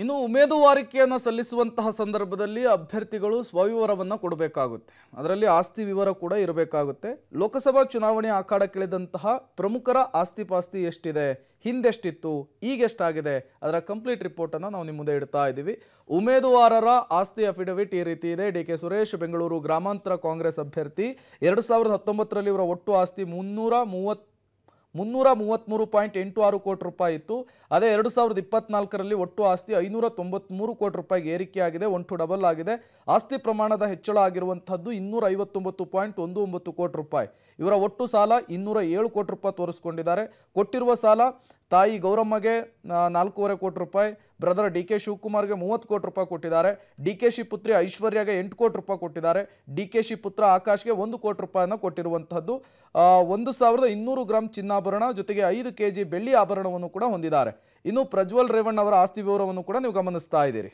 ಇನ್ನು ಉಮೇದುವಾರಿಕೆಯನ್ನು ಸಲ್ಲಿಸುವಂತಹ ಸಂದರ್ಭದಲ್ಲಿ ಅಭ್ಯರ್ಥಿಗಳು ಸ್ವವಿವರವನ್ನು ಕೊಡಬೇಕಾಗುತ್ತೆ ಅದರಲ್ಲಿ ಆಸ್ತಿ ವಿವರ ಕೂಡ ಇರಬೇಕಾಗುತ್ತೆ ಲೋಕಸಭಾ ಚುನಾವಣೆ ಆಖಾಡಕ್ಕಿಳಿದಂತಹ ಪ್ರಮುಖರ ಆಸ್ತಿ ಪಾಸ್ತಿ ಎಷ್ಟಿದೆ ಹಿಂದೆಷ್ಟಿತ್ತು ಈಗೆಷ್ಟಾಗಿದೆ ಅದರ ಕಂಪ್ಲೀಟ್ ರಿಪೋರ್ಟನ್ನು ನಾವು ನಿಮ್ಮ ಮುಂದೆ ಇಡ್ತಾ ಇದ್ದೀವಿ ಉಮೇದುವಾರರ ಆಸ್ತಿ ಅಫಿಡವಿಟ್ ಈ ರೀತಿ ಇದೆ ಡಿ ಕೆ ಸುರೇಶ್ ಬೆಂಗಳೂರು ಗ್ರಾಮಾಂತರ ಕಾಂಗ್ರೆಸ್ ಅಭ್ಯರ್ಥಿ ಎರಡು ಸಾವಿರದ ಹತ್ತೊಂಬತ್ತರಲ್ಲಿ ಇವರ ಒಟ್ಟು ಆಸ್ತಿ ಮುನ್ನೂರ ಮೂವತ್ತು ಮುನ್ನೂರ ಮೂವತ್ತ್ಮೂರು ಪಾಯಿಂಟ್ ಎಂಟು ಆರು ಕೋಟಿ ರೂಪಾಯಿ ಇತ್ತು ಅದೇ ಎರಡು ಸಾವಿರದ ಇಪ್ಪತ್ನಾಲ್ಕರಲ್ಲಿ ಒಟ್ಟು ಆಸ್ತಿ ಐನೂರ ತೊಂಬತ್ತ್ಮೂರು ಕೋಟಿ ರೂಪಾಯಿಗೆ ಏರಿಕೆಯಾಗಿದೆ ಒನ್ ಟು ಡಬಲ್ ಆಗಿದೆ ಆಸ್ತಿ ಪ್ರಮಾಣದ ಹೆಚ್ಚಳ ಆಗಿರುವಂಥದ್ದು ಇನ್ನೂರ ಐವತ್ತೊಂಬತ್ತು ಪಾಯಿಂಟ್ ಒಂದು ಒಂಬತ್ತು ಕೋಟಿ ರೂಪಾಯಿ ಇವರ ಒಟ್ಟು ಸಾಲ ಇನ್ನೂರ ಏಳು ಕೋಟಿ ರೂಪಾಯಿ ತೋರಿಸ್ಕೊಂಡಿದ್ದಾರೆ ಕೊಟ್ಟಿರುವ ಸಾಲ ತಾಯಿ ಗೌರಮ್ಮಗೆ ನಾಲ್ಕೂವರೆ ಕೋಟಿ ರೂಪಾಯಿ ಬ್ರದರ್ ಡಿ ಕೆ ಶಿವಕುಮಾರ್ಗೆ ಮೂವತ್ತು ಕೋಟಿ ರೂಪಾಯಿ ಕೊಟ್ಟಿದ್ದಾರೆ ಡಿ ಕೆ ಶಿ ಪುತ್ರಿ ಐಶ್ವರ್ಯಗೆ ಎಂಟು ಕೋಟಿ ರೂಪಾಯಿ ಕೊಟ್ಟಿದ್ದಾರೆ ಡಿ ಕೆ ಶಿ ಪುತ್ರ ಆಕಾಶ್ಗೆ ಒಂದು ಕೋಟಿ ರೂಪಾಯಿನ ಕೊಟ್ಟಿರುವಂಥದ್ದು ಒಂದು ಸಾವಿರದ ಇನ್ನೂರು ಗ್ರಾಮ್ ಚಿನ್ನಾಭರಣ ಜೊತೆಗೆ ಐದು ಕೆ ಜಿ ಬೆಳ್ಳಿ ಆಭರಣವನ್ನು ಕೂಡ ಹೊಂದಿದ್ದಾರೆ ಇನ್ನು ಪ್ರಜ್ವಲ್ ರೇವಣ್ಣ ಅವರ ಆಸ್ತಿ ವಿವರವನ್ನು ಕೂಡ ನೀವು ಗಮನಿಸ್ತಾ ಇದ್ದೀರಿ